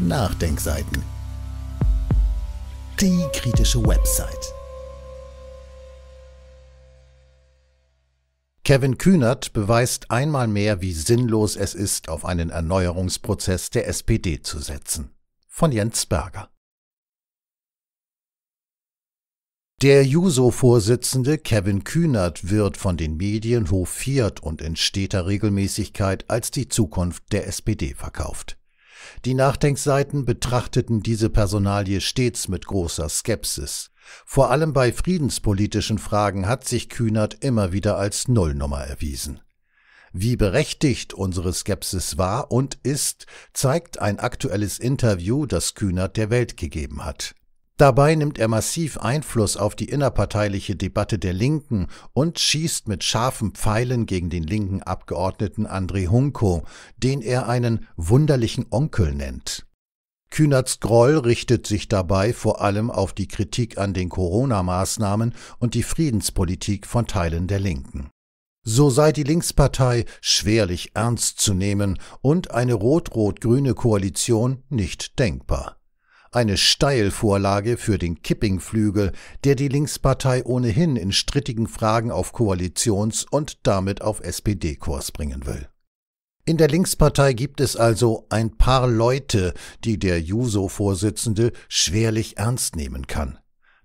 Nachdenkseiten. Die kritische Website. Kevin Kühnert beweist einmal mehr, wie sinnlos es ist, auf einen Erneuerungsprozess der SPD zu setzen. Von Jens Berger. Der Juso-Vorsitzende Kevin Kühnert wird von den Medien hofiert und in steter Regelmäßigkeit als die Zukunft der SPD verkauft. Die Nachdenkseiten betrachteten diese Personalie stets mit großer Skepsis. Vor allem bei friedenspolitischen Fragen hat sich Kühnert immer wieder als Nullnummer erwiesen. Wie berechtigt unsere Skepsis war und ist, zeigt ein aktuelles Interview, das Kühnert der Welt gegeben hat. Dabei nimmt er massiv Einfluss auf die innerparteiliche Debatte der Linken und schießt mit scharfen Pfeilen gegen den linken Abgeordneten André Hunko, den er einen wunderlichen Onkel nennt. Kühnerts Groll richtet sich dabei vor allem auf die Kritik an den Corona-Maßnahmen und die Friedenspolitik von Teilen der Linken. So sei die Linkspartei schwerlich ernst zu nehmen und eine rot-rot-grüne Koalition nicht denkbar eine Steilvorlage für den Kippingflügel, der die Linkspartei ohnehin in strittigen Fragen auf Koalitions- und damit auf SPD-Kurs bringen will. In der Linkspartei gibt es also ein paar Leute, die der Juso-Vorsitzende schwerlich ernst nehmen kann.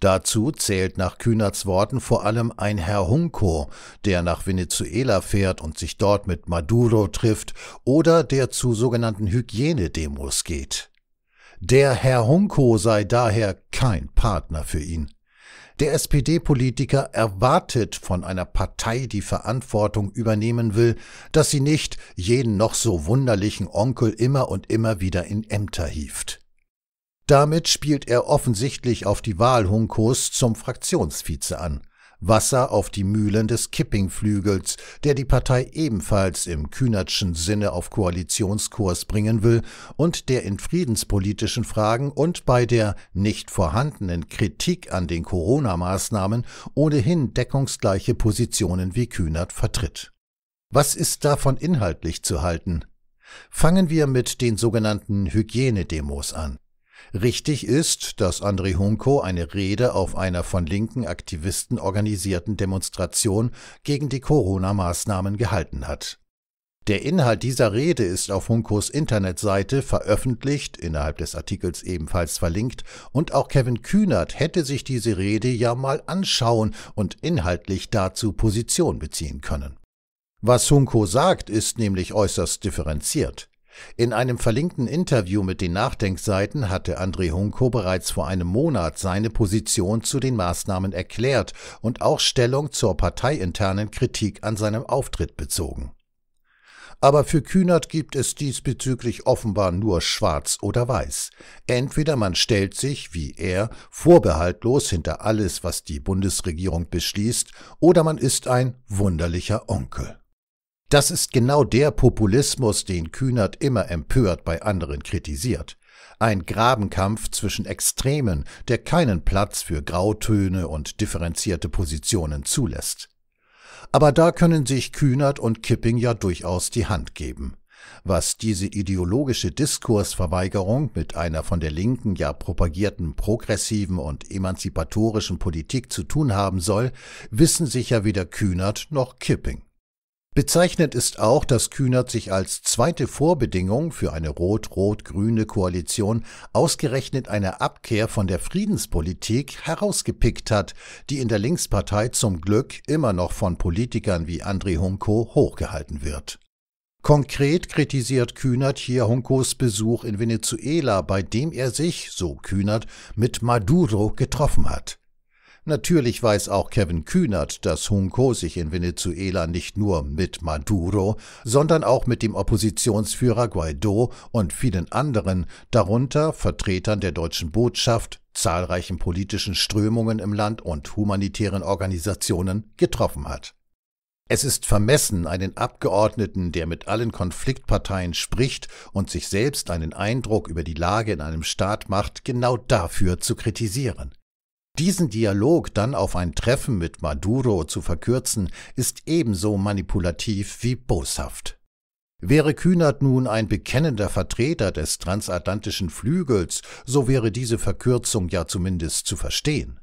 Dazu zählt nach Kühnerts Worten vor allem ein Herr Hunko, der nach Venezuela fährt und sich dort mit Maduro trifft oder der zu sogenannten Hygienedemos geht. Der Herr Hunko sei daher kein Partner für ihn. Der SPD-Politiker erwartet von einer Partei, die Verantwortung übernehmen will, dass sie nicht jeden noch so wunderlichen Onkel immer und immer wieder in Ämter hieft. Damit spielt er offensichtlich auf die Wahl Hunkos zum Fraktionsvize an. Wasser auf die Mühlen des Kippingflügels, der die Partei ebenfalls im Kühnertschen Sinne auf Koalitionskurs bringen will und der in friedenspolitischen Fragen und bei der nicht vorhandenen Kritik an den Corona-Maßnahmen ohnehin deckungsgleiche Positionen wie Kühnert vertritt. Was ist davon inhaltlich zu halten? Fangen wir mit den sogenannten Hygienedemos an. Richtig ist, dass André Hunko eine Rede auf einer von linken Aktivisten organisierten Demonstration gegen die Corona-Maßnahmen gehalten hat. Der Inhalt dieser Rede ist auf Hunkos Internetseite veröffentlicht, innerhalb des Artikels ebenfalls verlinkt, und auch Kevin Kühnert hätte sich diese Rede ja mal anschauen und inhaltlich dazu Position beziehen können. Was Hunko sagt, ist nämlich äußerst differenziert. In einem verlinkten Interview mit den Nachdenkseiten hatte André Hunko bereits vor einem Monat seine Position zu den Maßnahmen erklärt und auch Stellung zur parteiinternen Kritik an seinem Auftritt bezogen. Aber für Kühnert gibt es diesbezüglich offenbar nur schwarz oder weiß. Entweder man stellt sich, wie er, vorbehaltlos hinter alles, was die Bundesregierung beschließt, oder man ist ein wunderlicher Onkel. Das ist genau der Populismus, den Kühnert immer empört bei anderen kritisiert. Ein Grabenkampf zwischen Extremen, der keinen Platz für Grautöne und differenzierte Positionen zulässt. Aber da können sich Kühnert und Kipping ja durchaus die Hand geben. Was diese ideologische Diskursverweigerung mit einer von der Linken ja propagierten progressiven und emanzipatorischen Politik zu tun haben soll, wissen sicher weder Kühnert noch Kipping. Bezeichnet ist auch, dass Kühnert sich als zweite Vorbedingung für eine rot-rot-grüne Koalition ausgerechnet eine Abkehr von der Friedenspolitik herausgepickt hat, die in der Linkspartei zum Glück immer noch von Politikern wie André Hunko hochgehalten wird. Konkret kritisiert Kühnert hier Hunkos Besuch in Venezuela, bei dem er sich, so Kühnert, mit Maduro getroffen hat. Natürlich weiß auch Kevin Kühnert, dass Hunko sich in Venezuela nicht nur mit Maduro, sondern auch mit dem Oppositionsführer Guaido und vielen anderen, darunter Vertretern der deutschen Botschaft, zahlreichen politischen Strömungen im Land und humanitären Organisationen getroffen hat. Es ist vermessen, einen Abgeordneten, der mit allen Konfliktparteien spricht und sich selbst einen Eindruck über die Lage in einem Staat macht, genau dafür zu kritisieren. Diesen Dialog dann auf ein Treffen mit Maduro zu verkürzen, ist ebenso manipulativ wie boshaft. Wäre Kühnert nun ein bekennender Vertreter des transatlantischen Flügels, so wäre diese Verkürzung ja zumindest zu verstehen.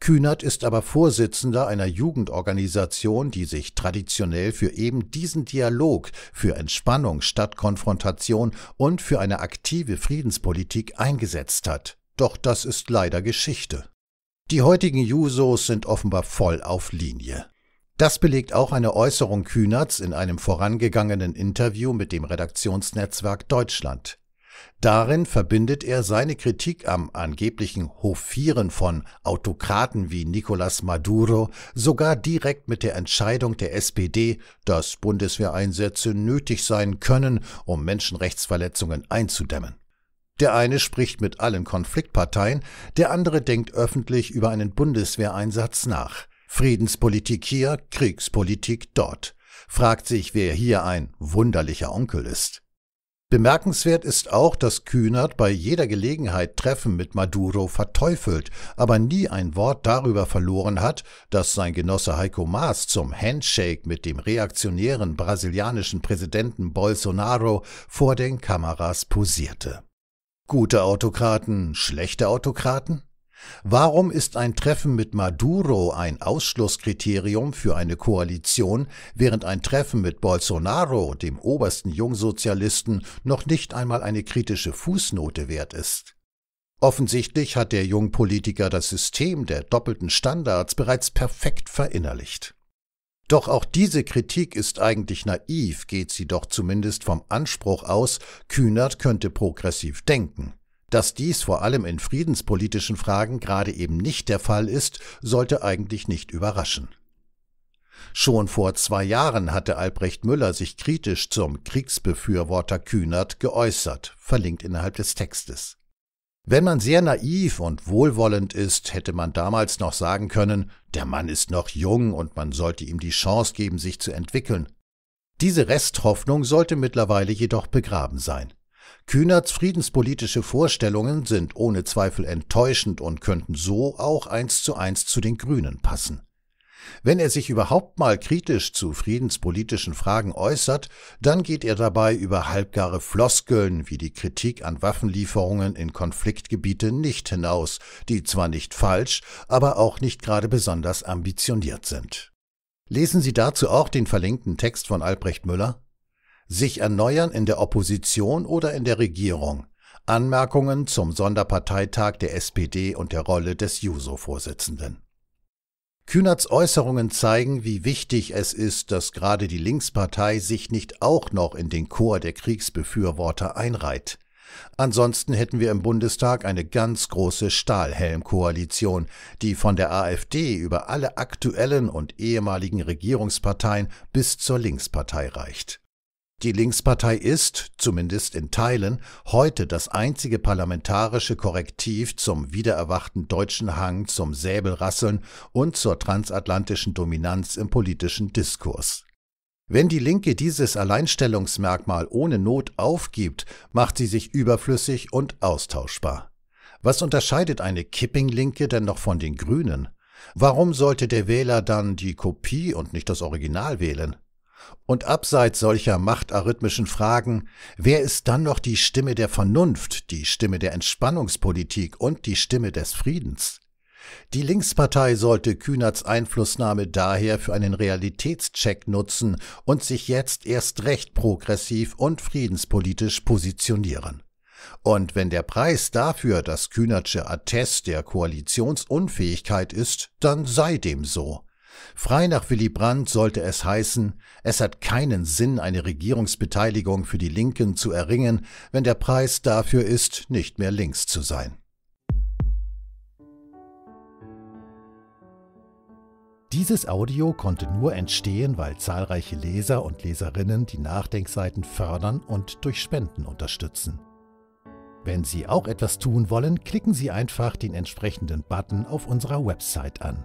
Kühnert ist aber Vorsitzender einer Jugendorganisation, die sich traditionell für eben diesen Dialog, für Entspannung statt Konfrontation und für eine aktive Friedenspolitik eingesetzt hat. Doch das ist leider Geschichte. Die heutigen Jusos sind offenbar voll auf Linie. Das belegt auch eine Äußerung Kühnerts in einem vorangegangenen Interview mit dem Redaktionsnetzwerk Deutschland. Darin verbindet er seine Kritik am angeblichen Hofieren von Autokraten wie Nicolas Maduro sogar direkt mit der Entscheidung der SPD, dass Bundeswehreinsätze nötig sein können, um Menschenrechtsverletzungen einzudämmen. Der eine spricht mit allen Konfliktparteien, der andere denkt öffentlich über einen Bundeswehreinsatz nach. Friedenspolitik hier, Kriegspolitik dort. Fragt sich, wer hier ein wunderlicher Onkel ist. Bemerkenswert ist auch, dass Kühnert bei jeder Gelegenheit Treffen mit Maduro verteufelt, aber nie ein Wort darüber verloren hat, dass sein Genosse Heiko Maas zum Handshake mit dem reaktionären brasilianischen Präsidenten Bolsonaro vor den Kameras posierte. Gute Autokraten, schlechte Autokraten? Warum ist ein Treffen mit Maduro ein Ausschlusskriterium für eine Koalition, während ein Treffen mit Bolsonaro, dem obersten Jungsozialisten, noch nicht einmal eine kritische Fußnote wert ist? Offensichtlich hat der Jungpolitiker das System der doppelten Standards bereits perfekt verinnerlicht. Doch auch diese Kritik ist eigentlich naiv, geht sie doch zumindest vom Anspruch aus, Kühnert könnte progressiv denken. Dass dies vor allem in friedenspolitischen Fragen gerade eben nicht der Fall ist, sollte eigentlich nicht überraschen. Schon vor zwei Jahren hatte Albrecht Müller sich kritisch zum Kriegsbefürworter Kühnert geäußert, verlinkt innerhalb des Textes. Wenn man sehr naiv und wohlwollend ist, hätte man damals noch sagen können, der Mann ist noch jung und man sollte ihm die Chance geben, sich zu entwickeln. Diese Resthoffnung sollte mittlerweile jedoch begraben sein. Kühnerts friedenspolitische Vorstellungen sind ohne Zweifel enttäuschend und könnten so auch eins zu eins zu den Grünen passen. Wenn er sich überhaupt mal kritisch zu friedenspolitischen Fragen äußert, dann geht er dabei über halbgare Floskeln wie die Kritik an Waffenlieferungen in Konfliktgebiete nicht hinaus, die zwar nicht falsch, aber auch nicht gerade besonders ambitioniert sind. Lesen Sie dazu auch den verlinkten Text von Albrecht Müller. Sich erneuern in der Opposition oder in der Regierung. Anmerkungen zum Sonderparteitag der SPD und der Rolle des Juso-Vorsitzenden. Kühnerts Äußerungen zeigen, wie wichtig es ist, dass gerade die Linkspartei sich nicht auch noch in den Chor der Kriegsbefürworter einreiht. Ansonsten hätten wir im Bundestag eine ganz große Stahlhelmkoalition, die von der AfD über alle aktuellen und ehemaligen Regierungsparteien bis zur Linkspartei reicht. Die Linkspartei ist, zumindest in Teilen, heute das einzige parlamentarische Korrektiv zum wiedererwachten deutschen Hang zum Säbelrasseln und zur transatlantischen Dominanz im politischen Diskurs. Wenn die Linke dieses Alleinstellungsmerkmal ohne Not aufgibt, macht sie sich überflüssig und austauschbar. Was unterscheidet eine Kipping-Linke denn noch von den Grünen? Warum sollte der Wähler dann die Kopie und nicht das Original wählen? Und abseits solcher machtarithmischen Fragen, wer ist dann noch die Stimme der Vernunft, die Stimme der Entspannungspolitik und die Stimme des Friedens? Die Linkspartei sollte Kühnerts Einflussnahme daher für einen Realitätscheck nutzen und sich jetzt erst recht progressiv und friedenspolitisch positionieren. Und wenn der Preis dafür das Kühnertsche Attest der Koalitionsunfähigkeit ist, dann sei dem so. Frei nach Willy Brandt sollte es heißen, es hat keinen Sinn, eine Regierungsbeteiligung für die Linken zu erringen, wenn der Preis dafür ist, nicht mehr links zu sein. Dieses Audio konnte nur entstehen, weil zahlreiche Leser und Leserinnen die Nachdenkseiten fördern und durch Spenden unterstützen. Wenn Sie auch etwas tun wollen, klicken Sie einfach den entsprechenden Button auf unserer Website an.